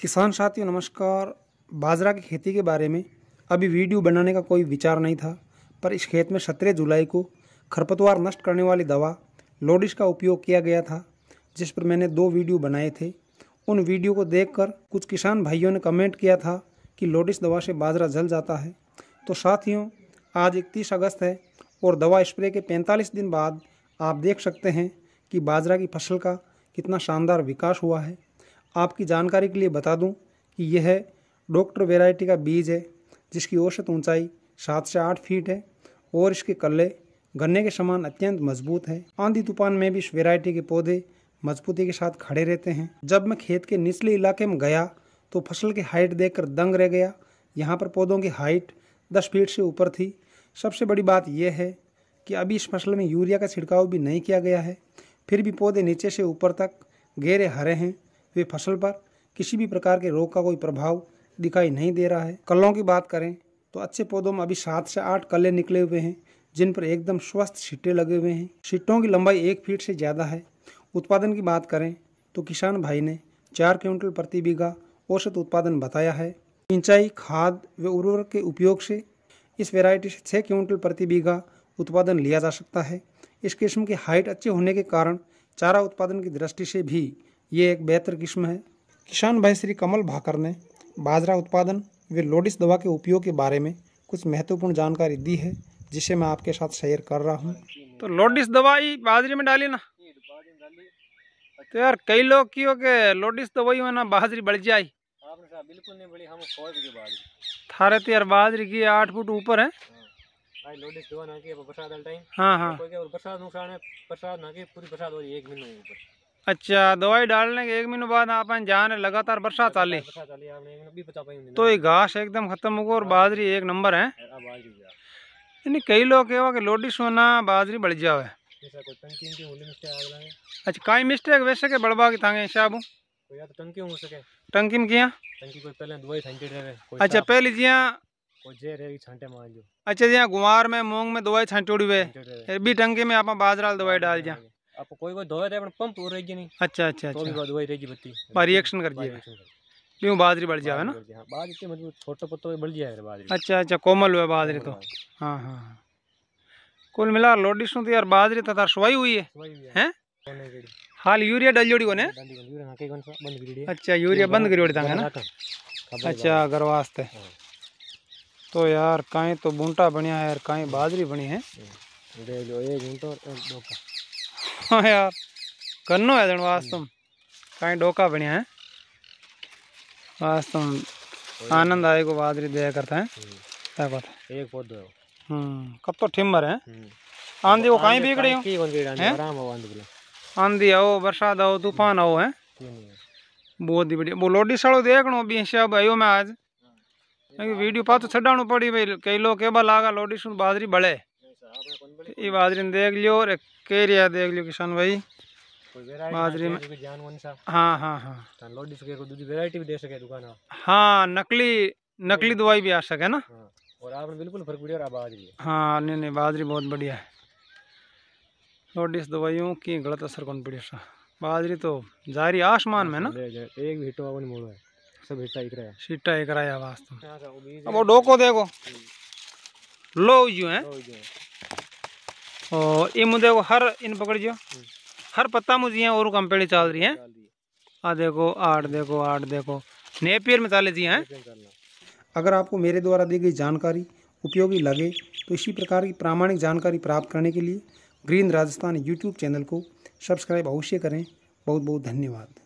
किसान साथियों नमस्कार बाजरा की खेती के बारे में अभी वीडियो बनाने का कोई विचार नहीं था पर इस खेत में सत्रह जुलाई को खरपतवार नष्ट करने वाली दवा लोडिस का उपयोग किया गया था जिस पर मैंने दो वीडियो बनाए थे उन वीडियो को देखकर कुछ किसान भाइयों ने कमेंट किया था कि लोडिस दवा से बाजरा जल जाता है तो साथियों आज इकतीस अगस्त है और दवा स्प्रे के पैंतालीस दिन बाद आप देख सकते हैं कि बाजरा की फसल का कितना शानदार विकास हुआ है आपकी जानकारी के लिए बता दूं कि यह डॉक्टर वेराइटी का बीज है जिसकी औसत ऊंचाई सात से आठ फीट है और इसके कल्ले गन्ने के समान अत्यंत मजबूत है आंधी तूफान में भी इस वेराइटी के पौधे मजबूती के साथ खड़े रहते हैं जब मैं खेत के निचले इलाके में गया तो फसल की हाइट देखकर दंग रह गया यहाँ पर पौधों की हाइट दस फीट से ऊपर थी सबसे बड़ी बात यह है कि अभी इस फसल में यूरिया का छिड़काव भी नहीं किया गया है फिर भी पौधे नीचे से ऊपर तक गहरे हरे हैं वे फसल पर किसी भी प्रकार के रोग का कोई प्रभाव दिखाई नहीं दे रहा है कलों की बात करें तो अच्छे पौधों में अभी सात से आठ कले निकले हुए हैं जिन पर एकदम स्वस्थ सिट्टे लगे हुए हैं सिट्टों की लंबाई एक फीट से ज़्यादा है उत्पादन की बात करें तो किसान भाई ने चार क्विंटल प्रति बीघा औसत उत्पादन बताया है सिंचाई खाद व उर्वरक के उपयोग से इस वेराइटी से छः क्विंटल प्रति बीघा उत्पादन लिया जा सकता है इस किस्म की हाइट अच्छे होने के कारण चारा उत्पादन की दृष्टि से भी ये एक बेहतर किस्म है किसान भाई श्री कमल भाकर ने बाजरा उत्पादन व लोडिस दवा के उपयोग के बारे में कुछ महत्वपूर्ण जानकारी दी है जिसे मैं आपके साथ शेयर कर रहा हूँ तो लोडिस दवाई बाजरे में डाली ना तो यार कई लोग की हो के लोडिस दवाई में ना बाजरी बढ़ जाए बिल्कुल नहीं बढ़ी हम थारे तो यार बाजरी की आठ फुट ऊपर है हाँ। भाई लोडिस दवा ना की बरसात टाइम हाँ हाँ कोई बरसात नुकसान है बरसात ना की पूरी बरसात हो रही है एक महीने ऊपर अच्छा दवाई डालने के एक महीने बाद आप जान लगातार वर्षा चाली तो ये घास एकदम खत्म हो और हाँ। बाजरी एक नंबर है यानी हाँ, कई लोग कहवा कि लोडी सोना बाजरी बढ़ जाओ है अच्छा काई मिस्टेक वैसे के बड़बा की थांगे साहब तो तो टंकी हो सके टंकी में किया टंकी कोई पहले दवाई छांटे रहे अच्छा पहले जिया अच्छा जिया गुवार में मूंग में दवाई छंटोड़ी हुए भी टंकी में आप बाजरा दवाई डाल जा आपको कोई कोई धोवे दे पंप और रहेगी नहीं अच्छा अच्छा तो अच्छा बाद रहेगी बत्ती पर रिएक्शन कर दिया क्यों बाजरी बढ़ जाए ना बाजरी के मजबूत छोटो पत्तो बढ़ जाए बाजरी अच्छा अच्छा कोमल हुआ बाजरी तो हाँ हाँ कुल मिला लोडिस तो यार बाजरी तो तार सुवाई हुई है हैं हाल यूरिया डल जोड़ी कोने अच्छा यूरिया बंद करी था ना अच्छा घर वास्ते तो यार काई तो बूंटा बनिया है यार काई बाजरी बनी है हाँ यार करनो है जन वास्तव कहीं डोका बनिया है वास्तव आनंद आए को बादरी दया करता है हम्म। क्या बात है एक पौधो हम्म कब तो ठिम्बर है हम्म। आंधी वो कहीं बिगड़े हो आंधी आओ बरसात आओ तूफान आओ है बहुत ही बढ़िया वो लोडी साड़ो देखनो भी अब आयो मैं आज हाँ। वीडियो पा तो छड़ाणो पड़ी भाई कई लोग के बा लागा लोडी सुन बाजरी बड़े ये बाजरी देख लियो और के रिया देख लियो किसान भाई बाजरे में हाँ हाँ हाँ वेराइटी भी दे सके दुकान हाँ नकली नकली हाँ। दवाई भी आ सके ना हाँ, और आपने बिल्कुल फर्क पड़ी और बाजरी हाँ नहीं नहीं बाजरी बहुत बढ़िया है लोडिस दवाइयों की गलत असर कौन पड़ी सा बाजरी तो जारी आसमान में ना एक भी हिटो मोड़ो है सब हिटा एक रहा सीटा एक रहा है वास्तव तो। अब वो डोको देखो हम्म। लो यू है और ये मुझे हर इन पकड़ जो हम्म। हर पत्ता मुझे और कम पेड़ी रही है आ देखो आठ देखो आठ देखो नेपियर में चाले जी हैं अगर आपको मेरे द्वारा दी गई जानकारी उपयोगी लगे तो इसी प्रकार की प्रामाणिक जानकारी प्राप्त करने के लिए ग्रीन राजस्थान यूट्यूब चैनल को सब्सक्राइब अवश्य करें बहुत बहुत धन्यवाद